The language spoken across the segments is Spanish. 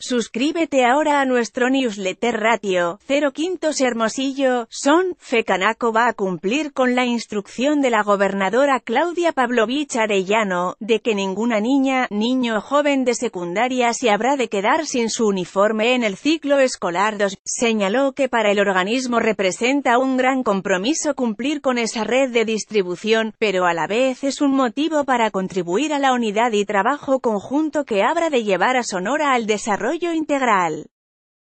Suscríbete ahora a nuestro newsletter ratio, 0 Quintos Hermosillo, Son, Fecanaco va a cumplir con la instrucción de la gobernadora Claudia Pavlovich Arellano, de que ninguna niña, niño o joven de secundaria se habrá de quedar sin su uniforme en el ciclo escolar 2. Señaló que para el organismo representa un gran compromiso cumplir con esa red de distribución, pero a la vez es un motivo para contribuir a la unidad y trabajo conjunto que habrá de llevar a Sonora al desarrollo integral.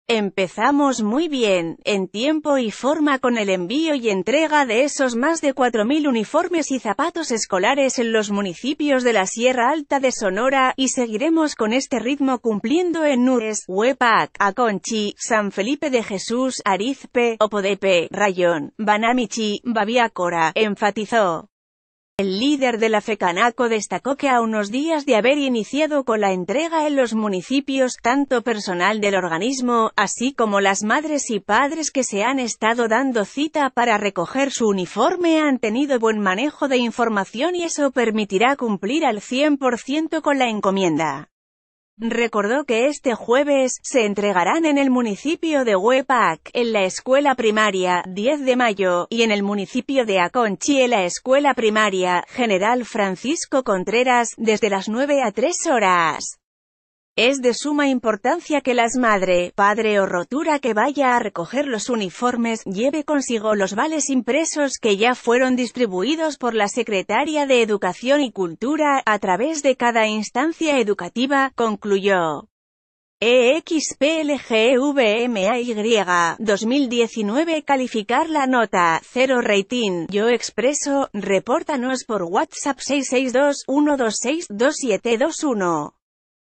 Empezamos muy bien, en tiempo y forma con el envío y entrega de esos más de 4.000 uniformes y zapatos escolares en los municipios de la Sierra Alta de Sonora, y seguiremos con este ritmo cumpliendo en Nures, Huepac, Aconchi, San Felipe de Jesús, Arizpe, Opodepe, Rayón, Banamichi, Babiácora, enfatizó. El líder de la FECANACO destacó que a unos días de haber iniciado con la entrega en los municipios, tanto personal del organismo, así como las madres y padres que se han estado dando cita para recoger su uniforme han tenido buen manejo de información y eso permitirá cumplir al 100% con la encomienda. Recordó que este jueves, se entregarán en el municipio de Huepac, en la escuela primaria, 10 de mayo, y en el municipio de Aconchi en la escuela primaria, General Francisco Contreras, desde las 9 a 3 horas. Es de suma importancia que las madre, padre o rotura que vaya a recoger los uniformes, lleve consigo los vales impresos que ya fueron distribuidos por la Secretaria de Educación y Cultura, a través de cada instancia educativa, concluyó. EXPLGVMAY 2019 calificar la nota 0 rating yo expreso repórtanos por WhatsApp 662 126 2721